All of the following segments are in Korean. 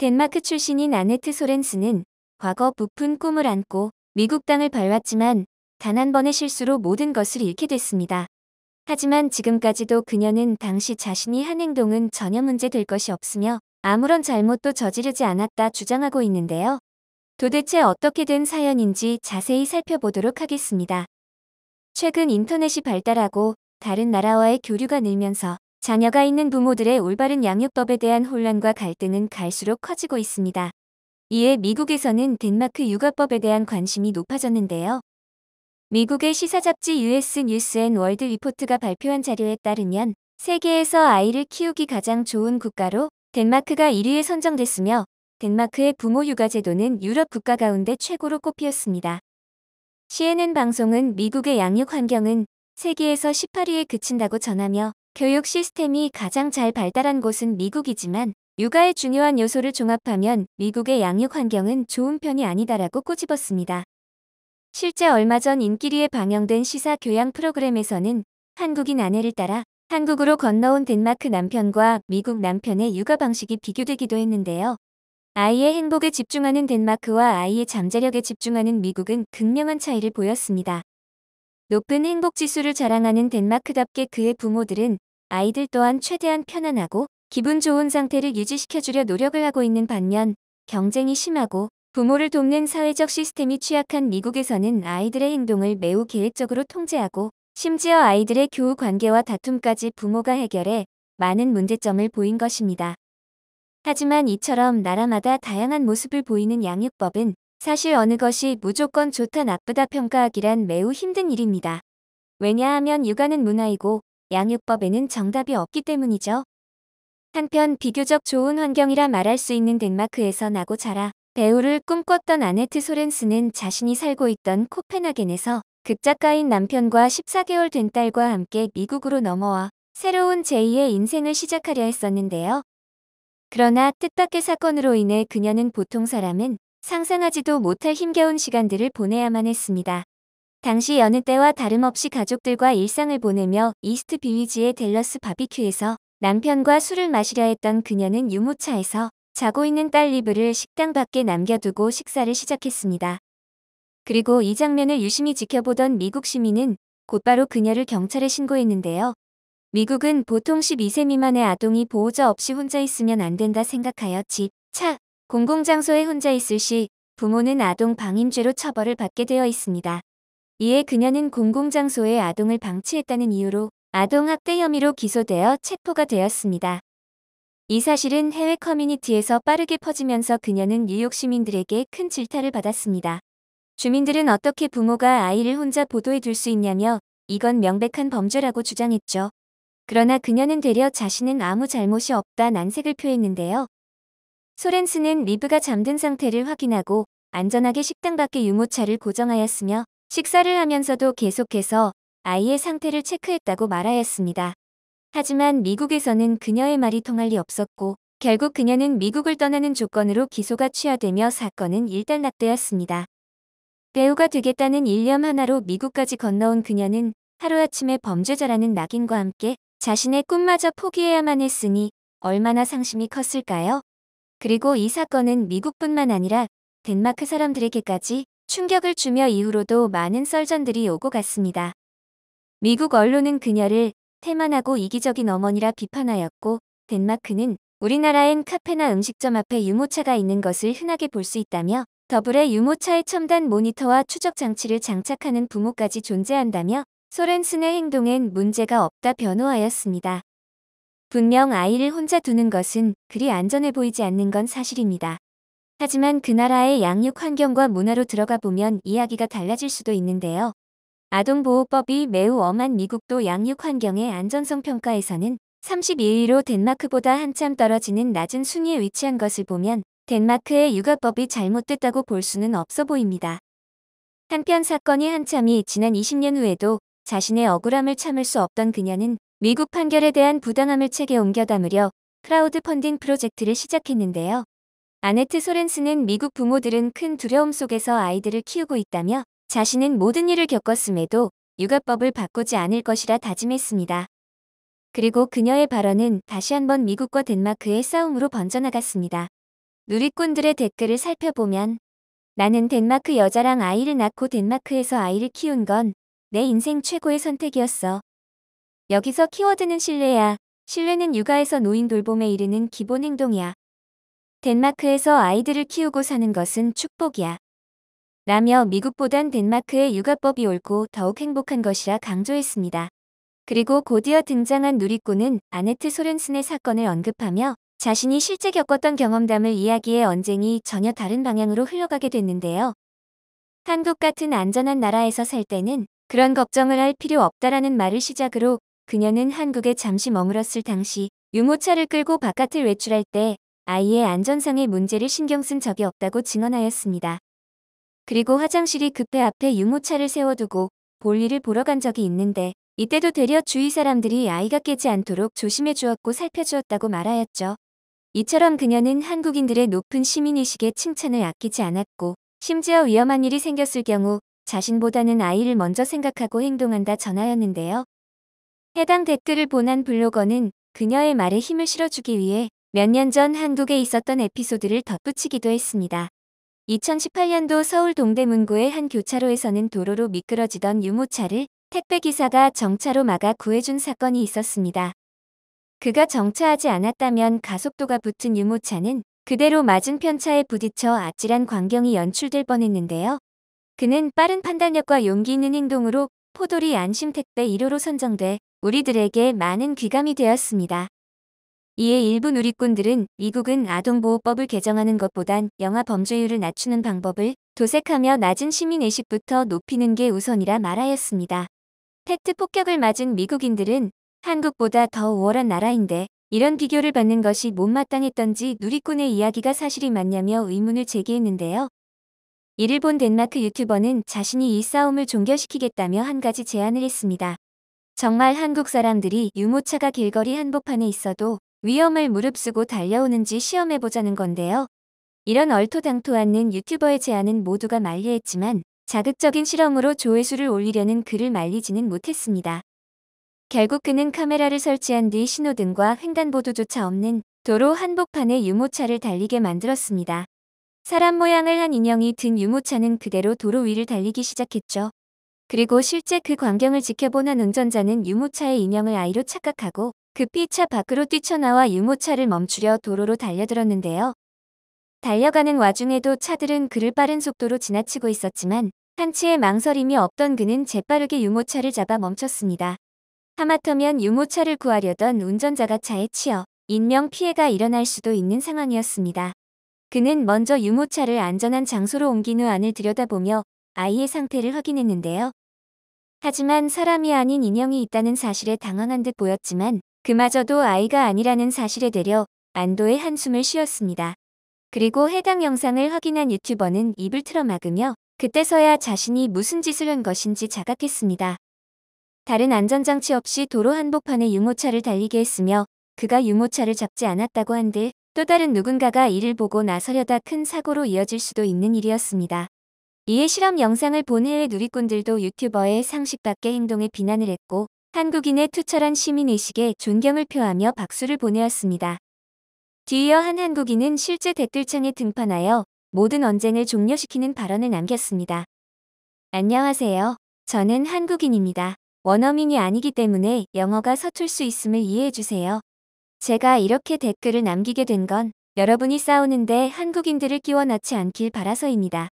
덴마크 출신인 아네트 소렌스는 과거 부푼 꿈을 안고 미국 땅을 밟았지만 단 한 번의 실수로 모든 것을 잃게 됐습니다. 하지만 지금까지도 그녀는 당시 자신이 한 행동은 전혀 문제될 것이 없으며 아무런 잘못도 저지르지 않았다 주장하고 있는데요. 도대체 어떻게 된 사연인지 자세히 살펴보도록 하겠습니다. 최근 인터넷이 발달하고 다른 나라와의 교류가 늘면서 자녀가 있는 부모들의 올바른 양육법에 대한 혼란과 갈등은 갈수록 커지고 있습니다. 이에 미국에서는 덴마크 육아법에 대한 관심이 높아졌는데요. 미국의 시사 잡지 US 뉴스 앤 월드 리포트가 발표한 자료에 따르면 세계에서 아이를 키우기 가장 좋은 국가로 덴마크가 1위에 선정됐으며 덴마크의 부모 육아 제도는 유럽 국가 가운데 최고로 꼽히었습니다. CNN 방송은 미국의 양육 환경은 세계에서 18위에 그친다고 전하며 교육 시스템이 가장 잘 발달한 곳은 미국이지만 육아의 중요한 요소를 종합하면 미국의 양육 환경은 좋은 편이 아니다라고 꼬집었습니다. 실제 얼마 전 인기리에 방영된 시사 교양 프로그램에서는 한국인 아내를 따라 한국으로 건너온 덴마크 남편과 미국 남편의 육아 방식이 비교되기도 했는데요. 아이의 행복에 집중하는 덴마크와 아이의 잠재력에 집중하는 미국은 극명한 차이를 보였습니다. 높은 행복지수를 자랑하는 덴마크답게 그의 부모들은 아이들 또한 최대한 편안하고 기분 좋은 상태를 유지시켜주려 노력을 하고 있는 반면 경쟁이 심하고 부모를 돕는 사회적 시스템이 취약한 미국에서는 아이들의 행동을 매우 계획적으로 통제하고 심지어 아이들의 교우 관계와 다툼까지 부모가 해결해 많은 문제점을 보인 것입니다. 하지만 이처럼 나라마다 다양한 모습을 보이는 양육법은 사실 어느 것이 무조건 좋다 나쁘다 평가하기란 매우 힘든 일입니다. 왜냐하면 육아는 문화이고 양육법에는 정답이 없기 때문이죠. 한편 비교적 좋은 환경이라 말할 수 있는 덴마크에서 나고 자라 배우를 꿈꿨던 아네트 소렌스는 자신이 살고 있던 코펜하겐에서 극작가인 남편과 14개월 된 딸과 함께 미국으로 넘어와 새로운 제2의 인생을 시작하려 했었는데요. 그러나 뜻밖의 사건으로 인해 그녀는 보통 사람은 상상하지도 못할 힘겨운 시간들을 보내야만 했습니다. 당시 여느 때와 다름없이 가족들과 일상을 보내며 이스트 비위지의 델러스 바비큐에서 남편과 술을 마시려 했던 그녀는 유모차에서 자고 있는 딸 리브를 식당 밖에 남겨두고 식사를 시작했습니다. 그리고 이 장면을 유심히 지켜보던 미국 시민은 곧바로 그녀를 경찰에 신고했는데요. 미국은 보통 12세 미만의 아동이 보호자 없이 혼자 있으면 안 된다 생각하여 집, 차, 공공장소에 혼자 있을 시 부모는 아동 방임죄로 처벌을 받게 되어 있습니다. 이에 그녀는 공공장소에 아동을 방치했다는 이유로 아동학대 혐의로 기소되어 체포가 되었습니다. 이 사실은 해외 커뮤니티에서 빠르게 퍼지면서 그녀는 뉴욕 시민들에게 큰 질타를 받았습니다. 주민들은 어떻게 부모가 아이를 혼자 보도해 둘 수 있냐며 이건 명백한 범죄라고 주장했죠. 그러나 그녀는 되려 자신은 아무 잘못이 없다 난색을 표했는데요. 소렌스는 리브가 잠든 상태를 확인하고 안전하게 식당 밖의 유모차를 고정하였으며 식사를 하면서도 계속해서 아이의 상태를 체크했다고 말하였습니다. 하지만 미국에서는 그녀의 말이 통할 리 없었고 결국 그녀는 미국을 떠나는 조건으로 기소가 취하되며 사건은 일단락되었습니다. 배우가 되겠다는 일념 하나로 미국까지 건너온 그녀는 하루아침에 범죄자라는 낙인과 함께 자신의 꿈마저 포기해야만 했으니 얼마나 상심이 컸을까요? 그리고 이 사건은 미국뿐만 아니라 덴마크 사람들에게까지 충격을 주며 이후로도 많은 썰전들이 오고 갔습니다. 미국 언론은 그녀를 태만하고 이기적인 어머니라 비판하였고 덴마크는 우리나라엔 카페나 음식점 앞에 유모차가 있는 것을 흔하게 볼 수 있다며 더불어유모차의 첨단 모니터와 추적 장치를 장착하는 부모까지 존재한다며 소렌슨의 행동엔 문제가 없다 변호하였습니다. 분명 아이를 혼자 두는 것은 그리 안전해 보이지 않는 건 사실입니다. 하지만 그 나라의 양육 환경과 문화로 들어가 보면 이야기가 달라질 수도 있는데요. 아동보호법이 매우 엄한 미국도 양육 환경의 안전성 평가에서는 32위로 덴마크보다 한참 떨어지는 낮은 순위에 위치한 것을 보면 덴마크의 육아법이 잘못됐다고 볼 수는 없어 보입니다. 한편 사건이 한참이 지난 20년 후에도 자신의 억울함을 참을 수 없던 그녀는 미국 판결에 대한 부당함을 책에 옮겨 담으려 크라우드 펀딩 프로젝트를 시작했는데요. 아네트 소렌스는 미국 부모들은 큰 두려움 속에서 아이들을 키우고 있다며 자신은 모든 일을 겪었음에도 육아법을 바꾸지 않을 것이라 다짐했습니다. 그리고 그녀의 발언은 다시 한번 미국과 덴마크의 싸움으로 번져나갔습니다. 누리꾼들의 댓글을 살펴보면 나는 덴마크 여자랑 아이를 낳고 덴마크에서 아이를 키운 건 내 인생 최고의 선택이었어. 여기서 키워드는 신뢰야. 신뢰는 육아에서 노인 돌봄에 이르는 기본 행동이야. 덴마크에서 아이들을 키우고 사는 것은 축복이야. 라며 미국보단 덴마크의 육아법이 옳고 더욱 행복한 것이라 강조했습니다. 그리고 곧이어 등장한 누리꾼은 아네트 소렌슨의 사건을 언급하며 자신이 실제 겪었던 경험담을 이야기해 언쟁이 전혀 다른 방향으로 흘러가게 됐는데요. 한국 같은 안전한 나라에서 살 때는 그런 걱정을 할 필요 없다라는 말을 시작으로 그녀는 한국에 잠시 머물었을 당시 유모차를 끌고 바깥을 외출할 때 아이의 안전상의 문제를 신경 쓴 적이 없다고 증언하였습니다. 그리고 화장실이 급해 앞에 유모차를 세워두고 볼일을 보러 간 적이 있는데 이때도 되려 주위 사람들이 아이가 깨지 않도록 조심해 주었고 살펴주었다고 말하였죠. 이처럼 그녀는 한국인들의 높은 시민의식에 칭찬을 아끼지 않았고 심지어 위험한 일이 생겼을 경우 자신보다는 아이를 먼저 생각하고 행동한다 전하였는데요. 해당 댓글을 보한 블로거는 그녀의 말에 힘을 실어주기 위해 몇 년 전 한국에 있었던 에피소드를 덧붙이기도 했습니다. 2018년도 서울 동대문구의 한 교차로에서는 도로로 미끄러지던 유모차를 택배기사가 정차로 막아 구해준 사건이 있었습니다. 그가 정차하지 않았다면 가속도가 붙은 유모차는 그대로 맞은편 차에 부딪혀 아찔한 광경이 연출될 뻔했는데요. 그는 빠른 판단력과 용기 있는 행동으로 포돌이 안심택배 1호로 선정돼 우리들에게 많은 귀감이 되었습니다. 이에 일부 누리꾼들은 미국은 아동보호법을 개정하는 것보단 영아 범죄율을 낮추는 방법을 도색하며 낮은 시민의식부터 높이는 게 우선이라 말하였습니다. 팩트 폭격을 맞은 미국인들은 한국보다 더 우월한 나라인데 이런 비교를 받는 것이 못마땅했던지 누리꾼의 이야기가 사실이 맞냐며 의문을 제기했는데요. 이를 본 덴마크 유튜버는 자신이 이 싸움을 종결시키겠다며 한 가지 제안을 했습니다. 정말 한국 사람들이 유모차가 길거리 한복판에 있어도 위험을 무릅쓰고 달려오는지 시험해보자는 건데요. 이런 얼토당토 않는 유튜버의 제안은 모두가 말리했지만 자극적인 실험으로 조회수를 올리려는 그를 말리지는 못했습니다. 결국 그는 카메라를 설치한 뒤 신호등과 횡단보도조차 없는 도로 한복판에 유모차를 달리게 만들었습니다. 사람 모양을 한 인형이 든 유모차는 그대로 도로 위를 달리기 시작했죠. 그리고 실제 그 광경을 지켜보는 운전자는 유모차의 인형을 아이로 착각하고 급히 차 밖으로 뛰쳐나와 유모차를 멈추려 도로로 달려들었는데요. 달려가는 와중에도 차들은 그를 빠른 속도로 지나치고 있었지만 한치의 망설임이 없던 그는 재빠르게 유모차를 잡아 멈췄습니다. 하마터면 유모차를 구하려던 운전자가 차에 치여 인명피해가 일어날 수도 있는 상황이었습니다. 그는 먼저 유모차를 안전한 장소로 옮긴 후 안을 들여다보며 아이의 상태를 확인했는데요. 하지만 사람이 아닌 인형이 있다는 사실에 당황한 듯 보였지만 그마저도 아이가 아니라는 사실에 내려 안도의 한숨을 쉬었습니다. 그리고 해당 영상을 확인한 유튜버는 입을 틀어 막으며 그때서야 자신이 무슨 짓을 한 것인지 자각했습니다. 다른 안전장치 없이 도로 한복판에 유모차를 달리게 했으며 그가 유모차를 잡지 않았다고 한들 또 다른 누군가가 이를 보고 나서려다 큰 사고로 이어질 수도 있는 일이었습니다. 이에 실험 영상을 본 해외 누리꾼들도 유튜버의 상식 밖의 행동에 비난을 했고 한국인의 투철한 시민의식에 존경을 표하며 박수를 보내었습니다. 뒤이어 한 한국인은 실제 댓글창에 등판하여 모든 언쟁을 종료시키는 발언을 남겼습니다. 안녕하세요. 저는 한국인입니다. 원어민이 아니기 때문에 영어가 서툴 수 있음을 이해해주세요. 제가 이렇게 댓글을 남기게 된 건 여러분이 싸우는데 한국인들을 끼워 넣지 않길 바라서입니다.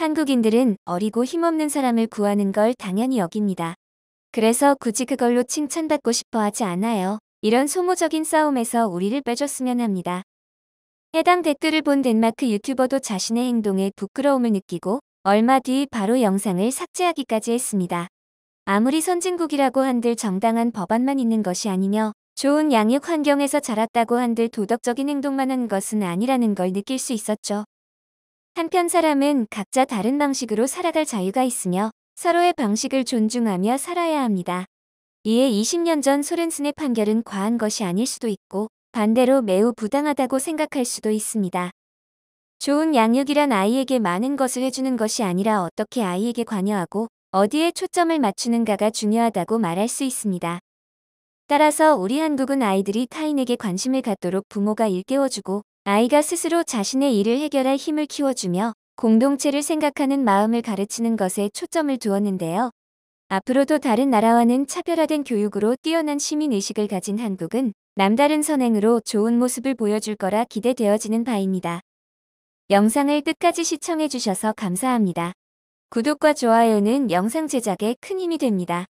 한국인들은 어리고 힘없는 사람을 구하는 걸 당연히 여깁니다. 그래서 굳이 그걸로 칭찬받고 싶어 하지 않아요. 이런 소모적인 싸움에서 우리를 빼줬으면 합니다. 해당 댓글을 본 덴마크 유튜버도 자신의 행동에 부끄러움을 느끼고 얼마 뒤 바로 영상을 삭제하기까지 했습니다. 아무리 선진국이라고 한들 정당한 법안만 있는 것이 아니며 좋은 양육 환경에서 자랐다고 한들 도덕적인 행동만 한 것은 아니라는 걸 느낄 수 있었죠. 한편 사람은 각자 다른 방식으로 살아갈 자유가 있으며 서로의 방식을 존중하며 살아야 합니다. 이에 20년 전 소렌슨의 판결은 과한 것이 아닐 수도 있고 반대로 매우 부당하다고 생각할 수도 있습니다. 좋은 양육이란 아이에게 많은 것을 해주는 것이 아니라 어떻게 아이에게 관여하고 어디에 초점을 맞추는가가 중요하다고 말할 수 있습니다. 따라서 우리 한국은 아이들이 타인에게 관심을 갖도록 부모가 일깨워주고 아이가 스스로 자신의 일을 해결할 힘을 키워주며 공동체를 생각하는 마음을 가르치는 것에 초점을 두었는데요. 앞으로도 다른 나라와는 차별화된 교육으로 뛰어난 시민의식을 가진 한국은 남다른 선행으로 좋은 모습을 보여줄 거라 기대되어지는 바입니다. 영상을 끝까지 시청해주셔서 감사합니다. 구독과 좋아요는 영상 제작에 큰 힘이 됩니다.